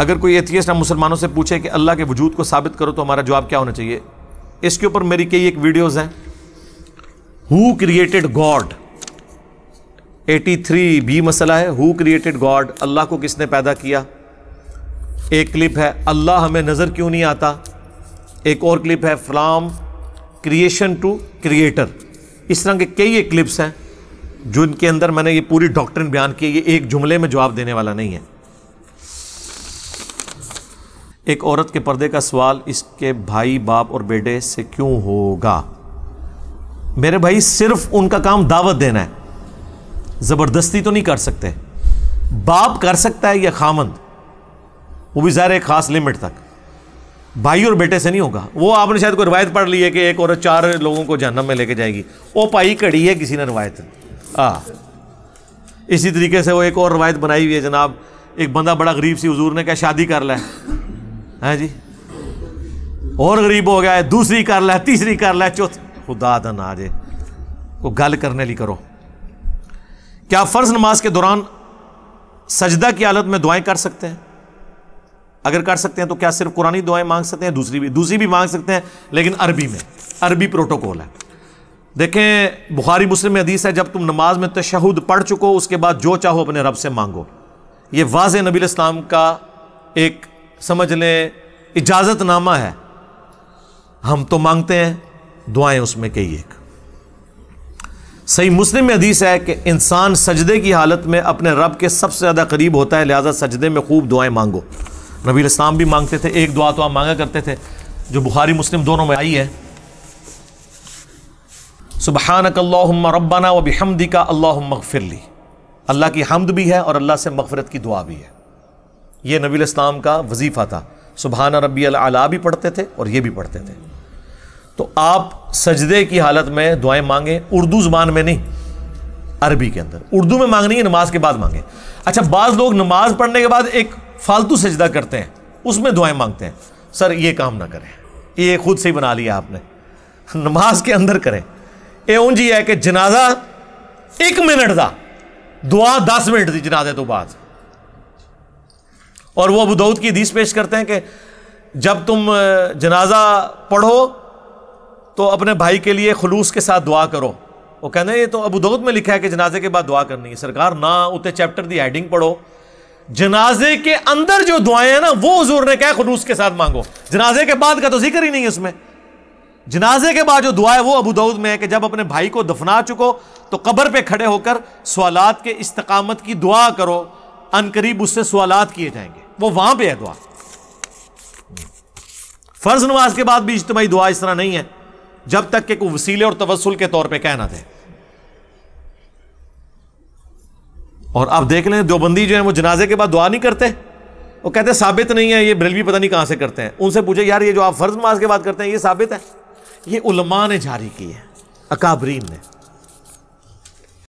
अगर कोई एथियस्ट हम मुसलमानों से पूछे कि अल्लाह के वजूद को साबित करो तो हमारा जवाब क्या होना चाहिए इसके ऊपर मेरी कई एक वीडियोज हैं हु क्रिएटेड गॉड 83 भी मसला है हु क्रिएटेड गॉड अल्लाह को किसने पैदा किया एक क्लिप है अल्लाह हमें नज़र क्यों नहीं आता एक और क्लिप है फ्राम क्रिएशन टू क्रिएटर इस तरह के कई एक क्लिप्स हैं जो इनके अंदर मैंने ये पूरी डॉक्टर बयान की ये एक जुमले में जवाब देने वाला नहीं है एक औरत के पर्दे का सवाल इसके भाई बाप और बेटे से क्यों होगा मेरे भाई सिर्फ उनका काम दावत देना है ज़बरदस्ती तो नहीं कर सकते बाप कर सकता है या खामंद वो भी ज़ाहिर एक ख़ास लिमिट तक भाई और बेटे से नहीं होगा वो आपने शायद कोई रवायत पढ़ ली है कि एक औरत चार लोगों को जहनम में लेके जाएगी वो पाई कड़ी है किसी ने रवायत आ इसी तरीके से वो एक और रवायत बनाई हुई है जनाब एक बंदा बड़ा गरीब सी हजूर ने क्या शादी कर लें है हाँ जी और गरीब हो गया है दूसरी कर लै तीसरी कर लै चौथ खुदा दा नाज है को गल करने लिए करो क्या फ़र्ज नमाज के दौरान सजदा की हालत में दुआएं कर सकते हैं अगर कर सकते हैं तो क्या सिर्फ कुरानी दुआएं मांग सकते हैं दूसरी भी दूसरी भी मांग सकते हैं लेकिन अरबी में अरबी प्रोटोकॉल है देखें बुखारी मुस्लिम में हदीस है जब तुम नमाज में तशहद पढ़ चुको उसके बाद जो चाहो अपने रब से मांगो ये वाज नबी इस्लाम का एक समझ लें इजाज़तनामा है हम तो मांगते हैं दुआएं उसमें कई एक सही मुस्लिम हदीस है कि इंसान सजदे की हालत में अपने रब के सबसे ज़्यादा करीब होता है लिहाजा सजदे में खूब दुआएं मांगो नबी इस्लाम भी मांगते थे एक दुआ तो आप मांगा करते थे जो बुखारी मुस्लिम दोनों में आई है सुबहानकल्लम रबाना व हमदी का अल्लाह मगफिरली अल्लाह की हमद भी है और अल्लाह से मगफरत की दुआ भी है ये नबी इस्लाम का वजीफ़ा था सुबहाना रबी अला भी पढ़ते थे और ये भी पढ़ते थे तो आप सजदे की हालत में दुआएं मांगें उर्दू ज़ुबान में नहीं अरबी के अंदर उर्दू में मांगनी है नमाज के बाद मांगें अच्छा बाज़ लोग नमाज पढ़ने के बाद एक फालतू सजदा करते हैं उसमें दुआएं मांगते हैं सर ये काम ना करें ये खुद से ही बना लिया आपने नमाज के अंदर करें ए उन जी है कि जनाजा एक मिनट का दुआ दस मिनट थी जनाजे तो बाद और वो अबूदऊद की हदीस पेश करते हैं कि जब तुम जनाजा पढ़ो तो अपने भाई के लिए खलूस के साथ दुआ करो वो कहते हैं ये तो अबूदऊद में लिखा है कि जनाजे के बाद दुआ करनी है सरकार ना उतने चैप्टर दी हेडिंग पढ़ो जनाजे के अंदर जो दुआएं हैं ना वो हजूर ने कहा खलूस के साथ मांगो जनाजे के बाद का तो जिक्र ही नहीं है उसमें जनाजे के बाद जो दुआ है वो अबू दाऊद में है कि जब अपने भाई को दफना चुको तो कब्र पर खड़े होकर सवालात के इस्तकामत की दुआ करो अनकरीब उससे सवालात किए जाएंगे वो वहां पे है दुआ फर्ज नमाज के बाद भी इज्तमाही दुआ इस तरह नहीं है जब तक कि कोई वसीले और तवसुल के तौर पे कहना थे और आप देख लें दोबंदी जो है वो जनाजे के बाद दुआ नहीं करते वो कहते साबित नहीं है ये ब्रेलवी पता नहीं कहां से करते हैं उनसे पूछे यार ये जो आप फर्ज नमाज के बाद करते हैं ये साबित है ये उलमा ने जारी की है अकाबरीन ने